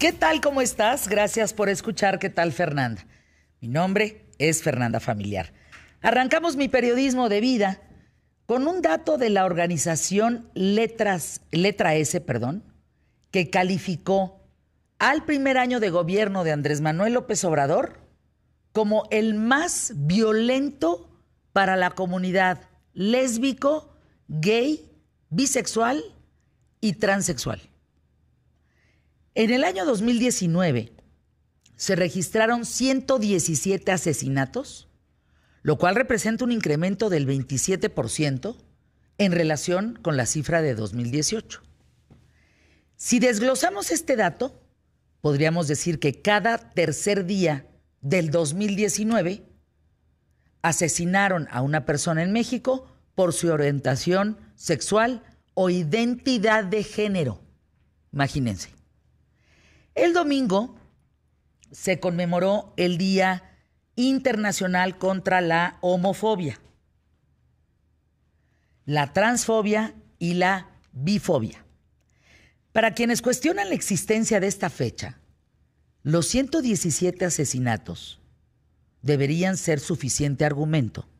¿Qué tal? ¿Cómo estás? Gracias por escuchar. ¿Qué tal, Fernanda? Mi nombre es Fernanda Familiar. Arrancamos mi periodismo de vida con un dato de la organización Letras, Letra S, perdón, que calificó al primer año de gobierno de Andrés Manuel López Obrador como el más violento para la comunidad lésbico, gay, bisexual y transexual. En el año 2019 se registraron 117 asesinatos, lo cual representa un incremento del 27% en relación con la cifra de 2018. Si desglosamos este dato, podríamos decir que cada tercer día del 2019 asesinaron a una persona en México por su orientación sexual o identidad de género. Imagínense. El domingo se conmemoró el Día Internacional contra la Homofobia, la transfobia y la bifobia. Para quienes cuestionan la existencia de esta fecha, los 117 asesinatos deberían ser suficiente argumento,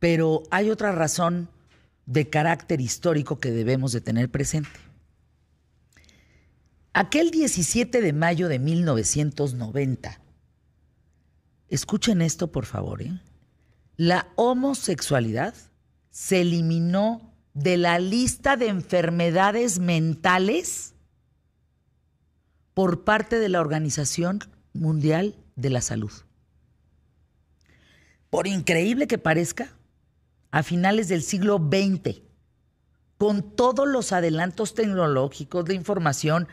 pero hay otra razón de carácter histórico que debemos de tener presente. Aquel 17 de mayo de 1990, escuchen esto por favor, ¿eh? la homosexualidad se eliminó de la lista de enfermedades mentales por parte de la Organización Mundial de la Salud. Por increíble que parezca, a finales del siglo XX, con todos los adelantos tecnológicos de información,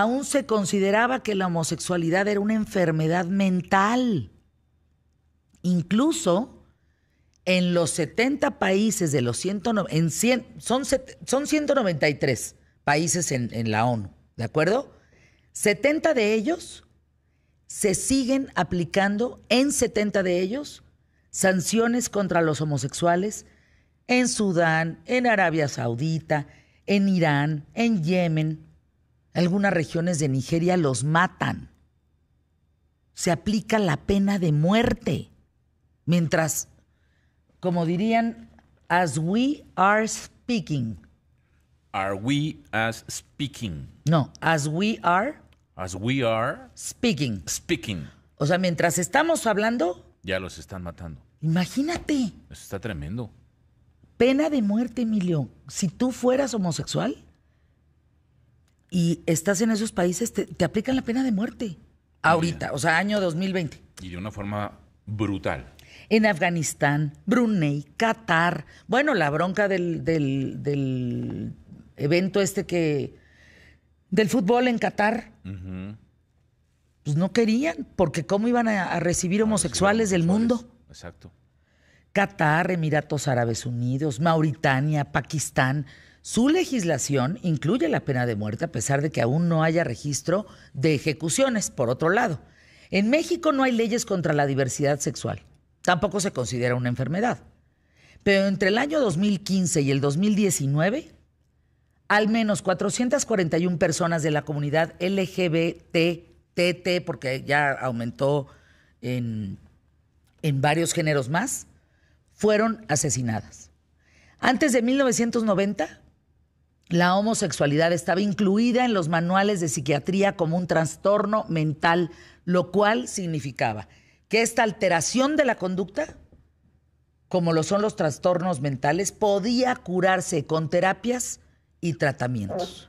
aún se consideraba que la homosexualidad era una enfermedad mental. Incluso en los 70 países de los son, son 193 países en, en la ONU, ¿de acuerdo? 70 de ellos se siguen aplicando, en 70 de ellos, sanciones contra los homosexuales en Sudán, en Arabia Saudita, en Irán, en Yemen, algunas regiones de Nigeria los matan. Se aplica la pena de muerte. Mientras, como dirían, as we are speaking. Are we as speaking? No, as we are. As we are. Speaking. Speaking. O sea, mientras estamos hablando. Ya los están matando. Imagínate. está tremendo. Pena de muerte, Emilio. Si tú fueras homosexual y estás en esos países, te, aplican la pena de muerte ahorita, o sea, año 2020. Y de una forma brutal. En Afganistán, Brunei, Qatar, bueno, la bronca del, del, del evento este que... del fútbol en Qatar. Pues no querían, porque ¿cómo iban a, recibir homosexuales del mundo? Exacto. Qatar, Emiratos Árabes Unidos, Mauritania, Pakistán. Su legislación incluye la pena de muerte a pesar de que aún no haya registro de ejecuciones, por otro lado. En México no hay leyes contra la diversidad sexual. Tampoco se considera una enfermedad. Pero entre el año 2015 y el 2019, al menos 441 personas de la comunidad LGBTTT, porque ya aumentó en, en varios géneros más, fueron asesinadas. Antes de 1990, la homosexualidad estaba incluida en los manuales de psiquiatría como un trastorno mental, lo cual significaba que esta alteración de la conducta, como lo son los trastornos mentales, podía curarse con terapias y tratamientos.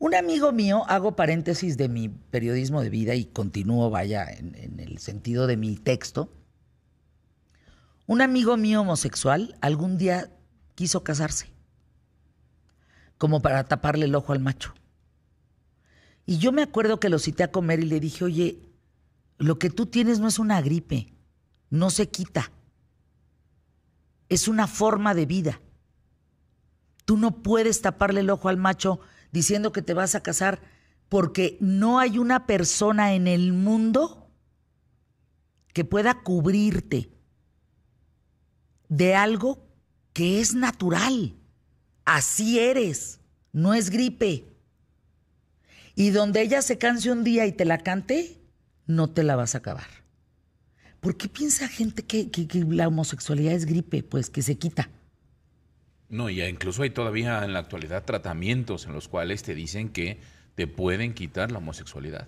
Un amigo mío, hago paréntesis de mi periodismo de vida y continúo, vaya, en, en el sentido de mi texto. Un amigo mío homosexual algún día quiso casarse como para taparle el ojo al macho. Y yo me acuerdo que lo cité a comer y le dije, oye, lo que tú tienes no es una gripe, no se quita, es una forma de vida. Tú no puedes taparle el ojo al macho diciendo que te vas a casar porque no hay una persona en el mundo que pueda cubrirte de algo que es natural. Así eres, no es gripe. Y donde ella se canse un día y te la cante, no te la vas a acabar. ¿Por qué piensa gente que, la homosexualidad es gripe? Pues que se quita. No, y incluso hay todavía en la actualidad tratamientos en los cuales te dicen que te pueden quitar la homosexualidad.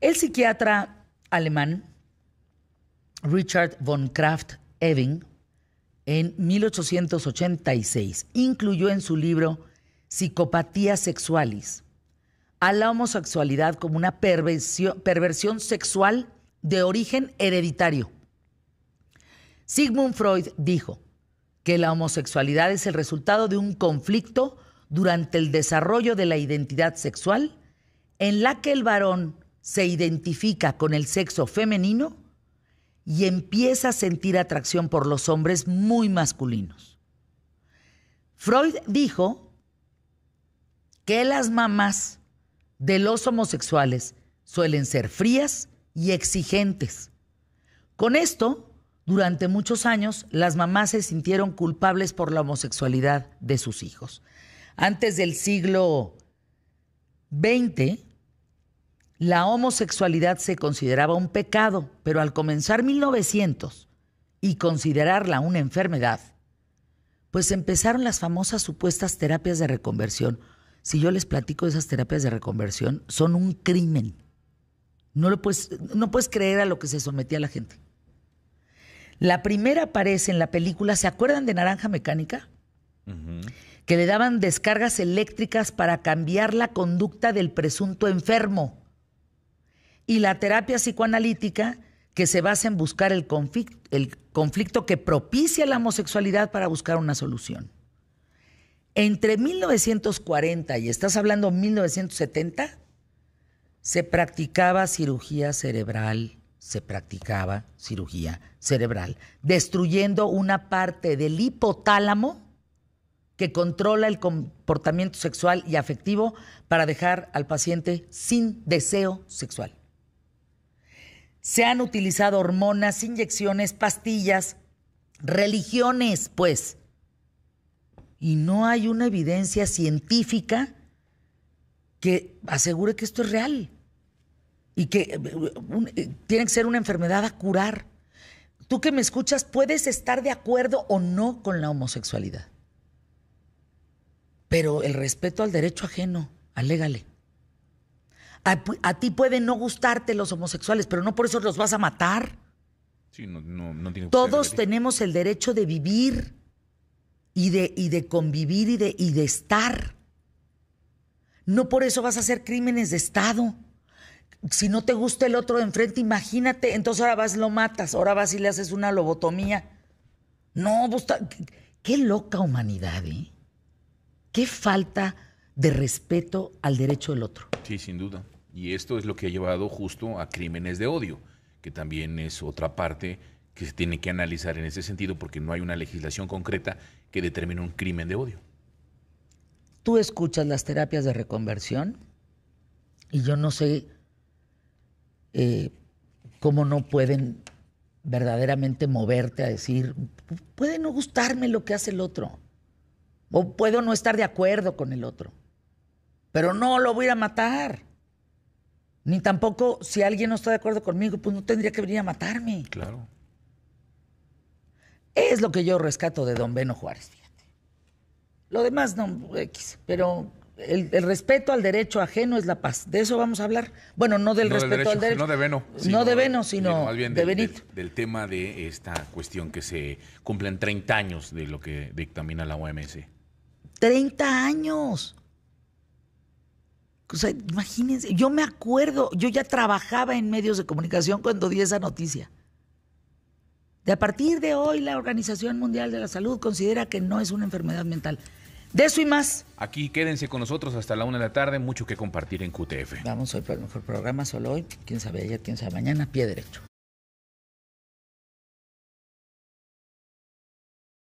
El psiquiatra alemán Richard von Kraft Ebing en 1886 incluyó en su libro Psicopatías Sexualis a la homosexualidad como una perversión, perversión sexual de origen hereditario. Sigmund Freud dijo que la homosexualidad es el resultado de un conflicto durante el desarrollo de la identidad sexual en la que el varón se identifica con el sexo femenino y empieza a sentir atracción por los hombres muy masculinos. Freud dijo que las mamás de los homosexuales suelen ser frías y exigentes. Con esto, durante muchos años, las mamás se sintieron culpables por la homosexualidad de sus hijos. Antes del siglo XX, la homosexualidad se consideraba un pecado, pero al comenzar 1900 y considerarla una enfermedad, pues empezaron las famosas supuestas terapias de reconversión. Si yo les platico de esas terapias de reconversión, son un crimen. No, lo puedes, no puedes creer a lo que se sometía la gente. La primera aparece en la película, ¿se acuerdan de Naranja Mecánica? Que le daban descargas eléctricas para cambiar la conducta del presunto enfermo y la terapia psicoanalítica que se basa en buscar el conflicto, el conflicto que propicia la homosexualidad para buscar una solución. Entre 1940 y estás hablando 1970, se practicaba cirugía cerebral, se practicaba cirugía cerebral, destruyendo una parte del hipotálamo que controla el comportamiento sexual y afectivo para dejar al paciente sin deseo sexual se han utilizado hormonas, inyecciones, pastillas, religiones, pues. Y no hay una evidencia científica que asegure que esto es real y que eh, eh, tiene que ser una enfermedad a curar. Tú que me escuchas, puedes estar de acuerdo o no con la homosexualidad. Pero el respeto al derecho ajeno, alégale. A, ti pueden no gustarte los homosexuales, pero no por eso los vas a matar. Sí, no, no, no Todos tenemos el derecho de vivir y de, de convivir y de, de estar. No por eso vas a hacer crímenes de Estado. Si no te gusta el otro de enfrente, imagínate, entonces ahora vas lo matas, ahora vas y le haces una lobotomía. No, qué loca humanidad, ¿eh? Qué falta de respeto al derecho del otro. Sí, sin duda. Y esto es lo que ha llevado justo a crímenes de odio, que también es otra parte que se tiene que analizar en ese sentido porque no hay una legislación concreta que determine un crimen de odio. Tú escuchas las terapias de reconversión y yo no sé eh, cómo no pueden verdaderamente moverte a decir, puede no gustarme lo que hace el otro, o puedo no estar de acuerdo con el otro, pero no lo voy a matar. Ni tampoco, si alguien no está de acuerdo conmigo, pues no tendría que venir a matarme. Claro. Es lo que yo rescato de don Beno Juárez, fíjate. Lo demás no, X, pero el, respeto al derecho ajeno es la paz. De eso vamos a hablar. Bueno, no del respeto al derecho. No de Beno. no de Beno, sino Benito. Del, tema de esta cuestión que se cumplen 30 años de lo que dictamina la OMS. 30 años. O sea, imagínense, yo me acuerdo, yo ya trabajaba en medios de comunicación cuando di esa noticia. De a partir de hoy, la Organización Mundial de la Salud considera que no es una enfermedad mental. De eso y más. Aquí quédense con nosotros hasta la una de la tarde, mucho que compartir en QTF. Vamos hoy para el mejor programa, solo hoy, quién sabe ayer, quién sabe mañana, pie derecho.